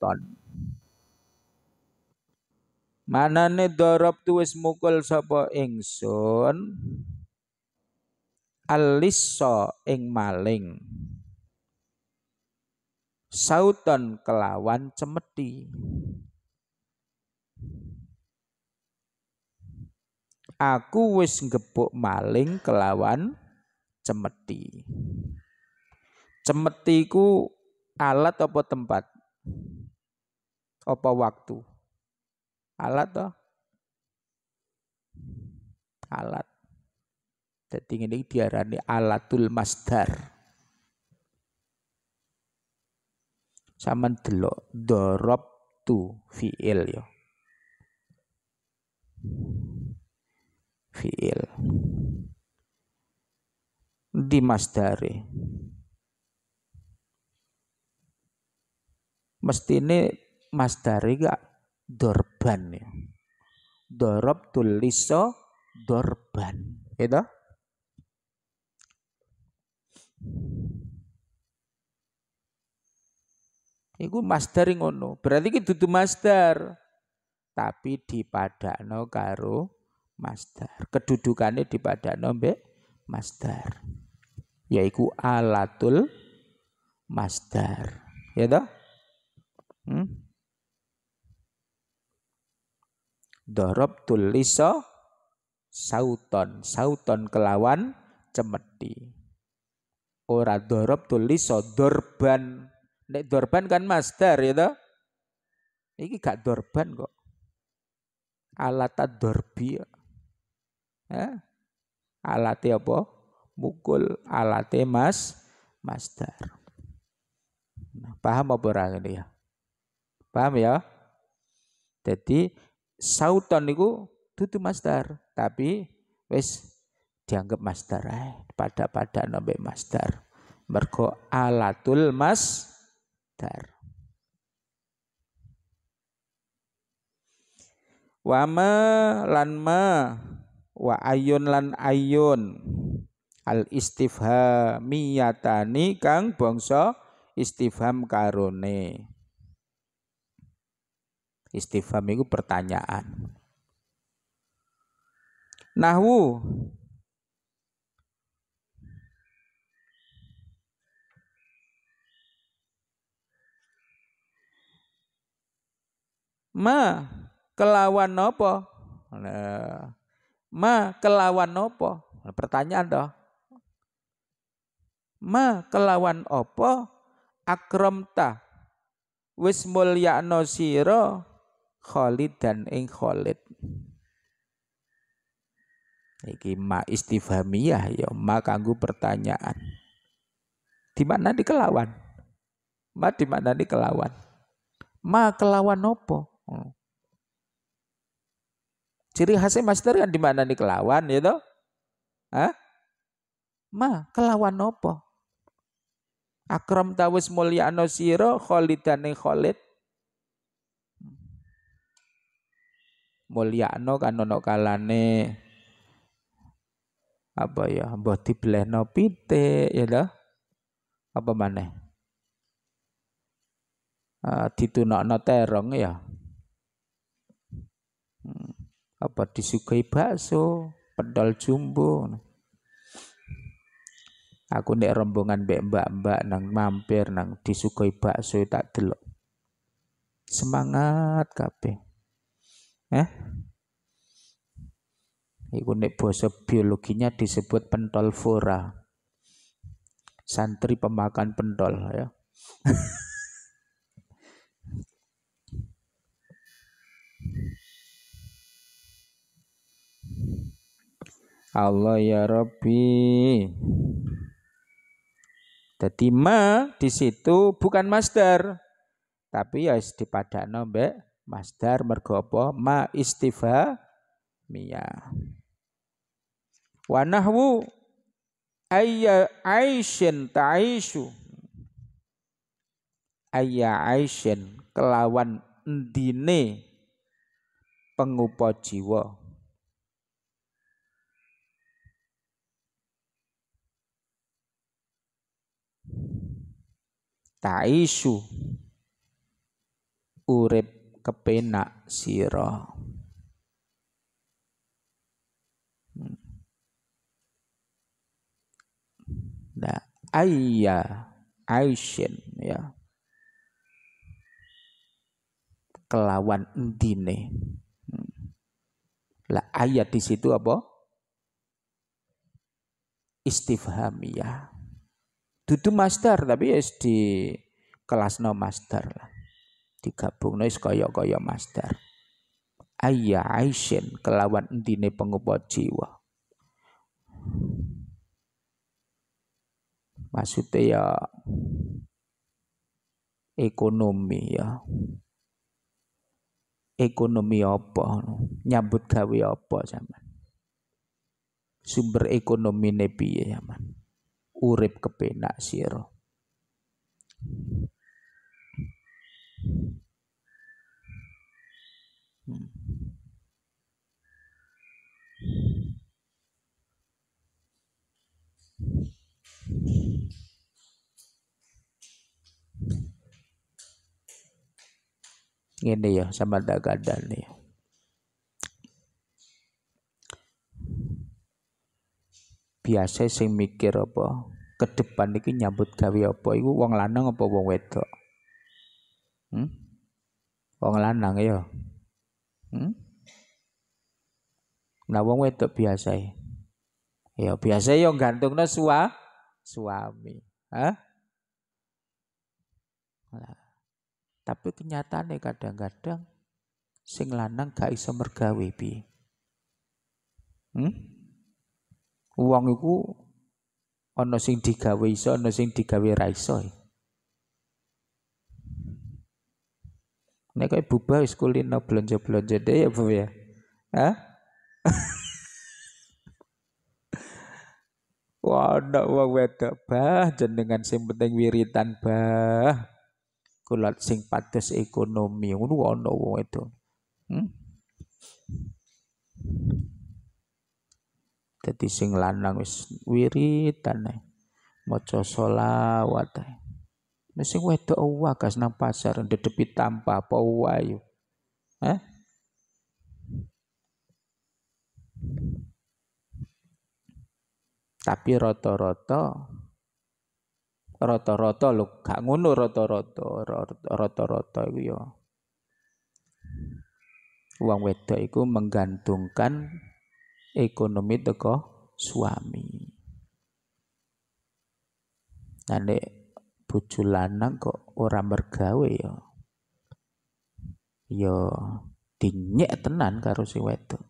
ton manane darab tu wis mukul sapa ingsun alissa ing maling sauton kelawan cemeti aku wis ngepuk maling kelawan cemeti cemetiku alat apa tempat apa waktu? Alat toh? Alat. Jadi ini diarani alatul masdar. Sama delok dorob tu fiil ya. Fiil. Di masdari Mesti ini masdari gak dorban ya. Dorob tuliso dorban. itu iya Iku masdar ngono. Berarti ki dudu masdar. Tapi dipadakno karo masdar. Kedudukannya dipadakno mbek masdar. Yaiku alatul masdar. Ya toh? Hmm? Dorob tuliso sauton. Sauton kelawan cemeti. Ora dorob tuliso dorban. Nek dorban kan masdar ya toh? Ini gak dorban kok. Alat dorbi. Eh? Alate apa? Mukul alat mas master nah, paham apa orang ini ya? Paham ya? Jadi sauton niku tutu master tapi wes dianggap master. eh. pada-pada nabe master. Mergo alatul master Wa ma lan ma wa ayun lan ayun al istifhamiyatani kang bangsa istifham karone Istifham itu pertanyaan. Nahwu ma kelawan nopo nah, ma kelawan nopo nah, pertanyaan doh ma kelawan opo akromta ta wis Khalid dan ing Khalid. Iki ma istifhamiyah ya ma kanggo pertanyaan. Di mana dikelawan? Ma di mana dikelawan? Ma kelawan Nopo. Hmm. Ciri khasnya master kan di mana dikelawan ya toh? Hah? Ma kelawan Nopo. Akram tawis anosiro, Kholid dan ing Khalid mulyakno kan ono kalane apa ya mbah diblehno pitik ya toh apa maneh uh, ditunokno terong ya hmm. apa disukai bakso pedal jumbo aku nek rombongan mbek mbak-mbak nang mampir nang disukai bakso tak delok semangat kabeh eh Iku nek basa biologinya disebut pentol fora. Santri pemakan pentol ya. Allah ya Rabbi. Jadi ma di situ bukan master, tapi ya dipadakno mbek Masdar mergo apa? Ma Mia, Wa nahwu ayya aishin ta'ishu. Ayya aishin kelawan endine pengupa jiwa. Ta'ishu urep kepenak siro, hmm. nah ayya Aishin ya kelawan endine hmm. lah ayat di situ apa ya. dudu master tapi ya di kelas no master lah digabung nois nah, kaya kaya master ayah aisyen kelawan entine pengupa jiwa maksudnya ya ekonomi ya ekonomi apa nyambut gawe apa zaman sumber ekonomi nebi ya zaman urip kepenak siro Hmm. Ini ya sama dagadan ya. Biasa sing mikir apa? Ke depan iki nyambut gawe apa iku wong lanang apa wong wedok? Hmm? Wong lanang ya. Hmm? Nah wong wedok biasa ya. ya biasa ya gantungnya sua suami. Hah? tapi kenyataannya kadang-kadang sing lanang gak iso mergawe bi, Hmm? Wong iku ono sing digawe iso, ono sing digawe ra Ya. Nek kayak bubah wis kulino belanja-belanja deh ya Bu ya. Hah? Wah, wong wedok bah jenengan sing penting wiritan bah. kulat sing pados ekonomi ngono ana wong itu, Hmm? Jadi sing lanang wis wiritan maca selawat ae. Sing wedok wagas nang pasar ndedepi tanpa apa wayu. Eh? Tapi roto-roto, roto-roto lho gak ngono roto-roto, roto rata iku ya. Uang wedok itu menggantungkan ekonomi teko suami. Nah, bojo lanang kok ora mergawe ya ya dinyek tenan karo si wedok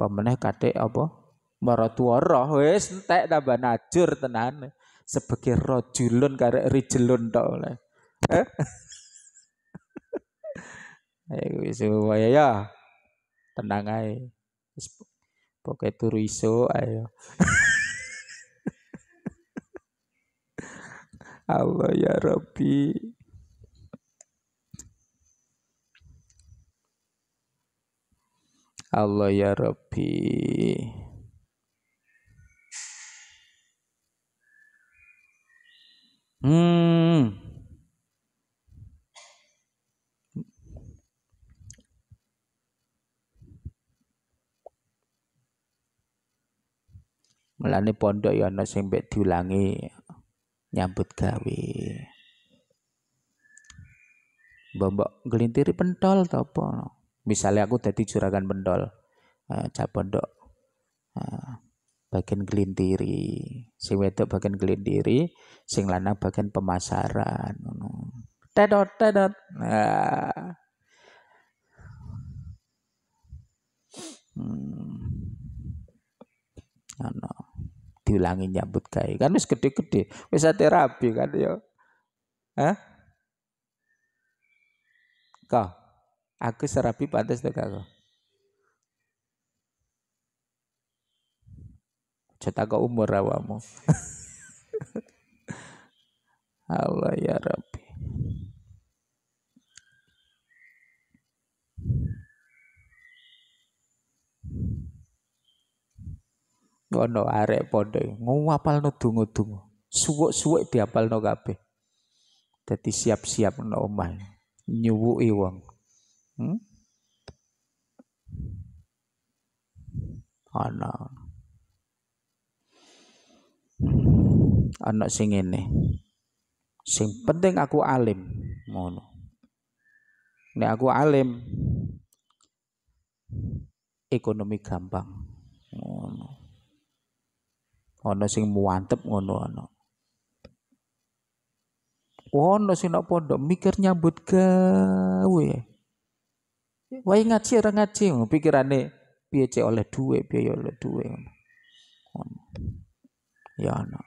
pemeneh kadek apa maratuwara wis entek tambah najur tenan sebagai rojulun karek rijelun tok oleh eh? Ayo eh, wis wae ya, ya. Tenang ae. pokoke turu iso ayo. Allah ya Rabbi Allah ya Rabbi Hmm melani pondok ya ana sing diulangi nyambut gawe bombok gelintiri pentol topo misalnya aku tadi juragan pentol uh, eh, cap pondok eh, bagian gelintiri sing wedok bagian gelintiri sing lanang bagian pemasaran tedot tedot nah. hmm. ano diulangi nyambut gawe. Kan wis gede-gede, wis rabi kan ya. Hah? Kau, aku serapi pantas to kau. Cetak umur awamu. Allah ya Rabb. ono arek podo nguapal no dungo dungo. Suwuk suwuk diapal no kape Jadi siap siap no omah nyuwu iwang Hmm? Ana. ono sing ini, Sing penting aku alim ngono. ini aku alim ekonomi gampang. Ngono ana sing muantep ngono ana ono sing nak pondok mikir nyambut gawe wae ngaji ora ngaji pikirane piye cek oleh duwe piye ya oleh duwe ngono ya ana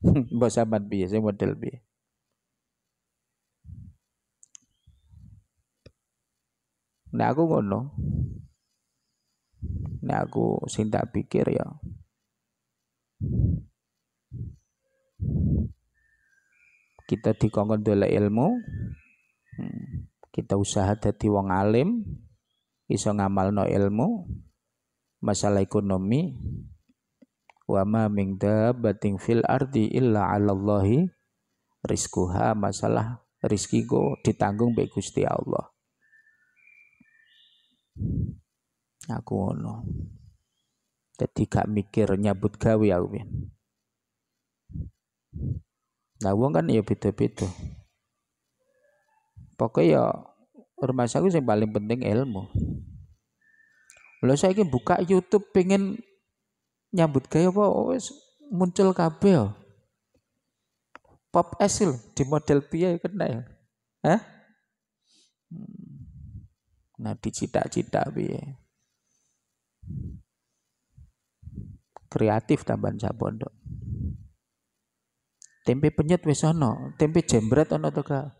Mbak Samad piye sing model piye Nah aku ngono ini aku sing tak pikir ya kita dikongkon oleh ilmu hmm. kita usaha dadi wong alim iso ngamal no ilmu masalah ekonomi wa ma bating fil ardi illa 'ala Allahi rizquha masalah rizkiku ditanggung baik Gusti Allah aku ngono jadi gak mikir nyabut gawe aku ya nah wong kan ya beda-beda pokoknya ya rumah saya yang paling penting ilmu lo saya ingin buka YouTube pengen nyambut gaya apa oh, wis muncul kabel ya. pop esil di model piye kena ya? Hah? Hmm. Nah dicita-cita piye? kreatif tambahan sabondo tempe penyet wis ono tempe jembret ono to gak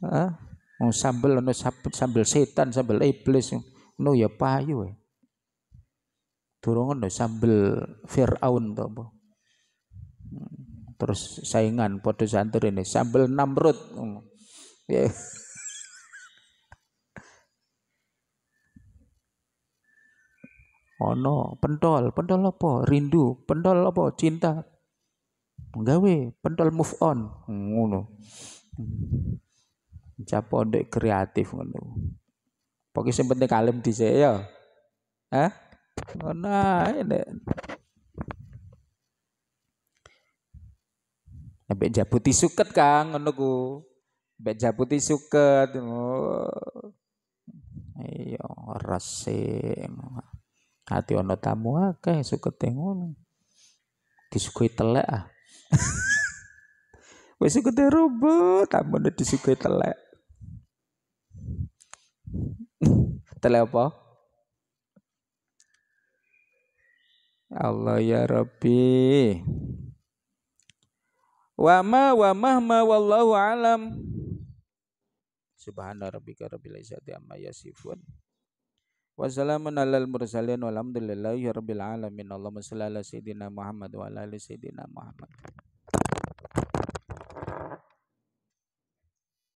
heeh mau oh, sambel ana sambel setan sambel iblis no ya payu eh. turun ono sambel Firaun to hmm, terus saingan podo santri ini sambel Namrud hmm. ya yeah. ono pentol pentol apa rindu pentol apa cinta gawe pentol move on ngono capo dek kreatif ngono pokoknya sing penting kalem saya ya eh ngono ini Sampai jabuti suket kang ngono ku. Sampai jabuti suket. Oh. ayo resik hati ono tamu akeh sukete ngono. disukai telek ah. Wis sukete tamu tamune disukai telek. telek apa? Allah ya Rabbi. Wa ma wa mahma wallahu alam. Subhanallah rabbika rabbil izzati amma yasifun. Wassalamun alal mursalin walhamdulillahi rabbil alamin. Allahumma shalli ala sayyidina Muhammad wa ala ali sayyidina Muhammad.